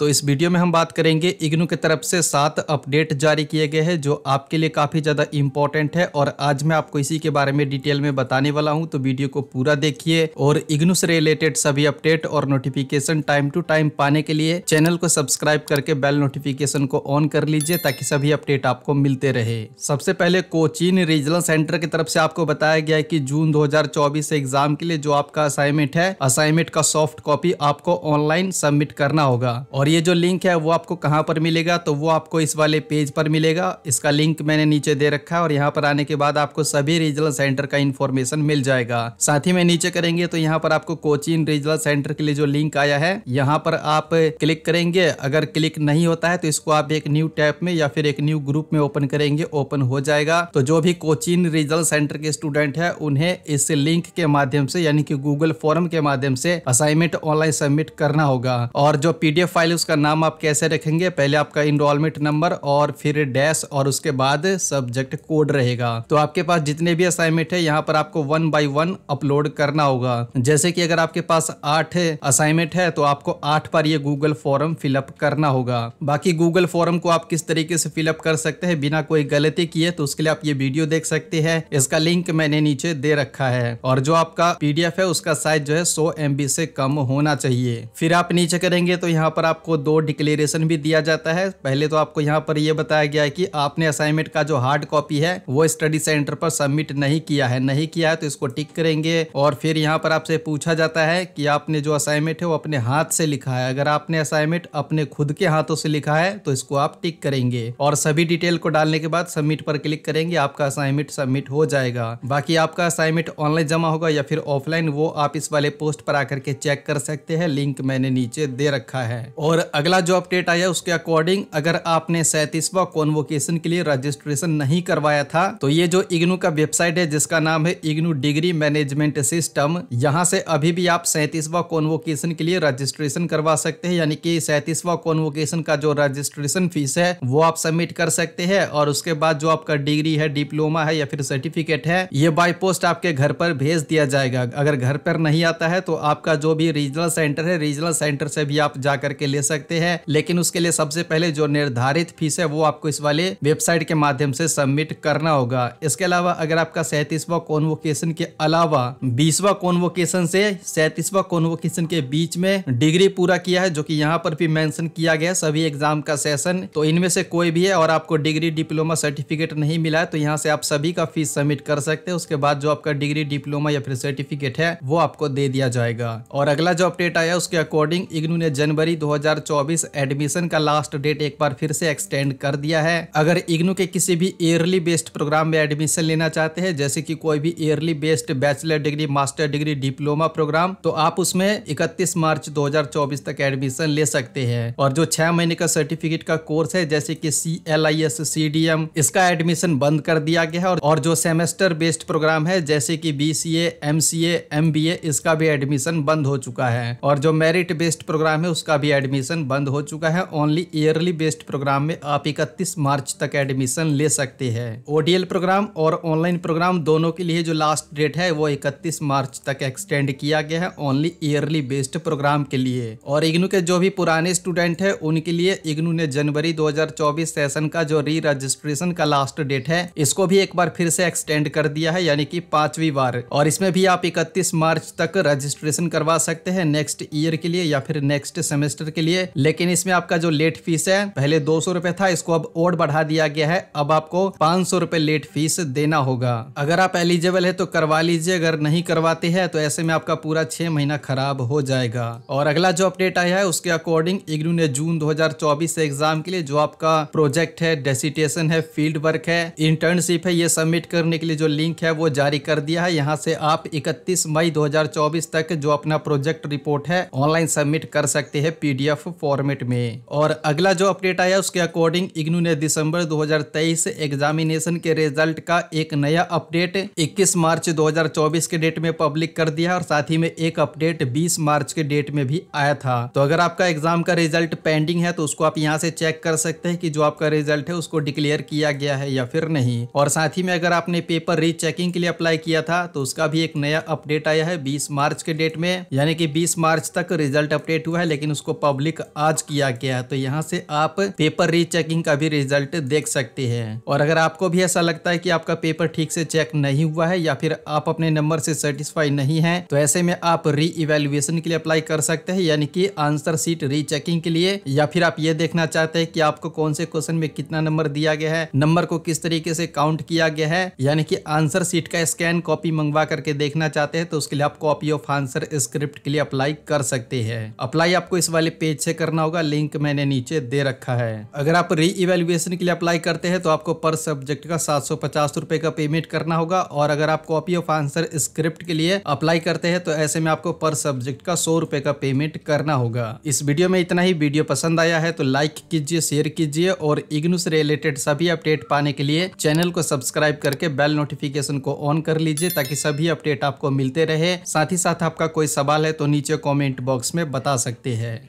तो इस वीडियो में हम बात करेंगे इग्नू की तरफ से सात अपडेट जारी किए गए हैं जो आपके लिए काफ़ी ज़्यादा इंपॉर्टेंट है और आज मैं आपको इसी के बारे में डिटेल में बताने वाला हूं तो वीडियो को पूरा देखिए और इग्नू से रिलेटेड सभी अपडेट और नोटिफिकेशन टाइम टू टाइम पाने के लिए चैनल को सब्सक्राइब करके बेल नोटिफिकेशन को ऑन कर लीजिए ताकि सभी अपडेट आपको मिलते रहे सबसे पहले कोचिन रीजनल सेंटर की तरफ से आपको बताया गया कि जून दो एग्जाम के लिए जो आपका असाइनमेंट है असाइनमेंट का सॉफ्ट कॉपी आपको ऑनलाइन सबमिट करना होगा और ये जो लिंक है वो आपको कहाँ पर मिलेगा तो वो आपको इस वाले पेज पर मिलेगा इसका लिंक मैंने नीचे दे रखा है और यहाँ पर आने के बाद आपको सभी रीजनल सेंटर का इन्फॉर्मेशन मिल जाएगा साथ ही में नीचे करेंगे तो यहाँ पर आपको कोचिन रीजनल सेंटर के लिए जो लिंक आया है यहाँ पर आप क्लिक करेंगे अगर क्लिक नहीं होता है तो इसको आप एक न्यू टैप में या फिर एक न्यू ग्रुप में ओपन करेंगे ओपन हो जाएगा तो जो भी कोचिन रीजनल सेंटर के स्टूडेंट है उन्हें इस लिंक के माध्यम से यानी कि गूगल फॉर्म के माध्यम से असाइनमेंट ऑनलाइन सबमिट करना होगा और जो पीडीएफ फाइल उसका नाम आप कैसे रखेंगे पहले आपका इनरोलमेंट नंबर और फिर डैश और उसके बाद सब्जेक्ट कोड रहेगा तो आपके पास जितने भी असाइनमेंट है यहाँ पर आपको वन बाई वन अपलोड करना होगा जैसे कि अगर आपके पास आठ असाइनमेंट है तो आपको आठ बार ये गूगल फॉर्म फिलअप करना होगा बाकी गूगल फॉर्म को आप किस तरीके से फिलअप कर सकते हैं बिना कोई गलती किए तो उसके लिए आप ये वीडियो देख सकते हैं इसका लिंक मैंने नीचे दे रखा है और जो आपका पीडीएफ है उसका साइज जो है सो एम से कम होना चाहिए फिर आप नीचे करेंगे तो यहाँ पर आपको आपको दो डिक्लेरेशन भी दिया जाता है पहले तो आपको यहाँ पर यह बताया गया है कि आपने असाइनमेंट का जो हार्ड कॉपी है वो स्टडी सेंटर पर सबमिट नहीं किया है नहीं किया है तो इसको टिक करेंगे और फिर यहाँ पर आपसे पूछा जाता है कि आपने जो असाइनमेंट है वो अपने हाथ से लिखा है अगर आपने असाइनमेंट अपने खुद के हाथों से लिखा है तो इसको आप टिक करेंगे और सभी डिटेल को डालने के बाद सबमिट पर क्लिक करेंगे आपका असाइनमेंट सबमिट हो जाएगा बाकी आपका असाइनमेंट ऑनलाइन जमा होगा या फिर ऑफलाइन वो आप इस वाले पोस्ट पर आकर के चेक कर सकते हैं लिंक मैंने नीचे दे रखा है और अगला जो अपडेट आया उसके अकॉर्डिंग अगर आपने सैतीसवा कॉन्वोकेशन के लिए रजिस्ट्रेशन नहीं करवाया था तो ये जो इग्नू का वेबसाइट है जिसका नाम है इग्नू डिग्री मैनेजमेंट सिस्टम यहाँ से अभी भी आप सैतीसवा कॉन्वोकेशन के लिए रजिस्ट्रेशन करवा सकते हैं यानी कि सैतीसवा कॉन्वोकेशन का जो रजिस्ट्रेशन फीस है वो आप सबमिट कर सकते हैं और उसके बाद जो आपका डिग्री है डिप्लोमा है या फिर सर्टिफिकेट है ये बाई पोस्ट आपके घर पर भेज दिया जाएगा अगर घर पर नहीं आता है तो आपका जो भी रीजनल सेंटर है रीजनल सेंटर से भी आप जाकर के ले ले सकते हैं लेकिन उसके लिए सबसे पहले जो निर्धारित फीस है वो आपको इस वाले वेबसाइट के माध्यम से सबमिट करना होगा इसके अलावा अगर आपका सैतीसवा कॉन्वोकेशन के अलावा बीसवा कॉन्वोकेशन से सैतीसवा कॉन्वोकेशन के बीच में डिग्री पूरा किया है जो की यहाँ पर भी मैंशन किया गया सभी एग्जाम का सेशन तो इनमें से कोई भी है और आपको डिग्री डिप्लोमा सर्टिफिकेट नहीं मिला है तो यहाँ से आप सभी का फीस सबमिट कर सकते हैं उसके बाद जो आपका डिग्री डिप्लोमा या फिर सर्टिफिकेट है वो आपको दे दिया जाएगा और अगला जो अपडेट आया उसके अकॉर्डिंग इग्नू ने जनवरी 2024 एडमिशन का लास्ट डेट एक बार फिर से एक्सटेंड कर दिया है अगर इग्नू के किसी भी ईयरली बेस्ड प्रोग्राम में एडमिशन लेना चाहते हैं जैसे कि कोई भी yearly based bachelor degree master degree diploma programme तो आप उसमें इकतीस मार्च 2024 तक एडमिशन ले सकते हैं और जो छह महीने का सर्टिफिकेट का कोर्स है जैसे की C L I S C D M इसका एडमिशन बंद कर दिया गया है और जो सेमेस्टर बेस्ड प्रोग्राम है जैसे की B C A M C A M B A इसका भी एडमिशन बंद हो चुका है और जो मेरिट बेस्ड प्रोग्राम है उसका भी एडमिशन एडमिशन बंद हो चुका है ओनली ईयरली बेस्ड प्रोग्राम में आप इकतीस मार्च तक एडमिशन ले सकते हैं ओडीएल प्रोग्राम और ऑनलाइन प्रोग्राम दोनों के लिए जो लास्ट डेट है वो इकतीस मार्च तक एक्सटेंड किया गया है ओनली ईयरली बेस्ड प्रोग्राम के लिए और इग्नू के जो भी पुराने स्टूडेंट है उनके लिए इग्नू ने जनवरी दो सेशन का जो री रजिस्ट्रेशन का लास्ट डेट है इसको भी एक बार फिर से एक्सटेंड कर दिया है यानी कि पांचवी बार और इसमें भी आप इकतीस मार्च तक रजिस्ट्रेशन करवा सकते हैं नेक्स्ट ईयर के लिए या फिर नेक्स्ट सेमेस्टर के लिए लिए लेकिन इसमें आपका जो लेट फीस है पहले दो सौ था इसको अब और बढ़ा दिया गया है अब आपको पांच सौ लेट फीस देना होगा अगर आप एलिजिबल है तो करवा लीजिए अगर नहीं करवाते हैं तो ऐसे में आपका पूरा छह महीना खराब हो जाएगा और अगला जो अपडेट आया है उसके अकॉर्डिंग इग्नू ने जून दो से एग्जाम के लिए जो आपका प्रोजेक्ट है डेसिटेशन है फील्ड वर्क है इंटर्नशिप है ये सबमिट करने के लिए जो लिंक है वो जारी कर दिया है यहाँ से आप 31 मई 2024 तक जो अपना प्रोजेक्ट रिपोर्ट है ऑनलाइन सबमिट कर सकते हैं पीडीएफ पीडीएफ फॉर्मेट में और अगला जो अपडेट आया उसके अकॉर्डिंग इग्नू ने दिसंबर 2023 एग्जामिनेशन के रिजल्ट का एक नया अपडेट 21 मार्च 2024 के डेट में पब्लिक कर दिया और साथ ही में एक अपडेट 20 मार्च के डेट में भी आया था तो अगर आपका एग्जाम का रिजल्ट पेंडिंग है तो उसको आप यहाँ से चेक कर सकते हैं कि जो आपका रिजल्ट है उसको डिक्लेयर किया गया है या फिर नहीं और साथ ही में अगर आपने पेपर रीचेकिंग के लिए अप्लाई किया था तो उसका भी एक नया अपडेट आया है बीस मार्च के डेट में यानी कि बीस मार्च तक रिजल्ट अपडेट हुआ है लेकिन उसको पब्लिक पब्लिक आज किया गया तो यहाँ से आप पेपर रीचेकिंग का भी रिजल्ट देख सकते हैं और अगर आपको भी ऐसा लगता है कि आपका पेपर ठीक से चेक नहीं हुआ है या फिर आप अपने नंबर से सर्टिस्फाई नहीं है तो ऐसे में आप री इवेल्युएशन के लिए अप्लाई कर सकते हैं यानी कि आंसर सीट रीचेकिंग के लिए या फिर आप ये देखना चाहते हैं कि आपको कौन से क्वेश्चन में कितना नंबर दिया गया है नंबर को किस तरीके से काउंट किया गया है यानी कि आंसर सीट का स्कैन कॉपी मंगवा करके देखना चाहते हैं तो उसके लिए आप कॉपी ऑफ आंसर स्क्रिप्ट के लिए अप्लाई कर सकते हैं अप्लाई आपको इस वाले पेज पेज से करना होगा लिंक मैंने नीचे दे रखा है अगर आप री इवेल्युएशन के लिए अप्लाई करते हैं तो आपको पर सब्जेक्ट का सात सौ पचास का पेमेंट करना होगा और अगर आप कॉपी ऑफ आंसर स्क्रिप्ट के लिए अप्लाई करते हैं तो ऐसे में आपको पर सब्जेक्ट का सौ रुपए का पेमेंट करना होगा इस वीडियो में इतना ही वीडियो पसंद आया है तो लाइक कीजिए शेयर कीजिए और इग्नू से रिलेटेड सभी अपडेट पाने के लिए चैनल को सब्सक्राइब करके बेल नोटिफिकेशन को ऑन कर लीजिए ताकि सभी अपडेट आपको मिलते रहे साथ ही साथ आपका कोई सवाल है तो नीचे कॉमेंट बॉक्स में बता सकते हैं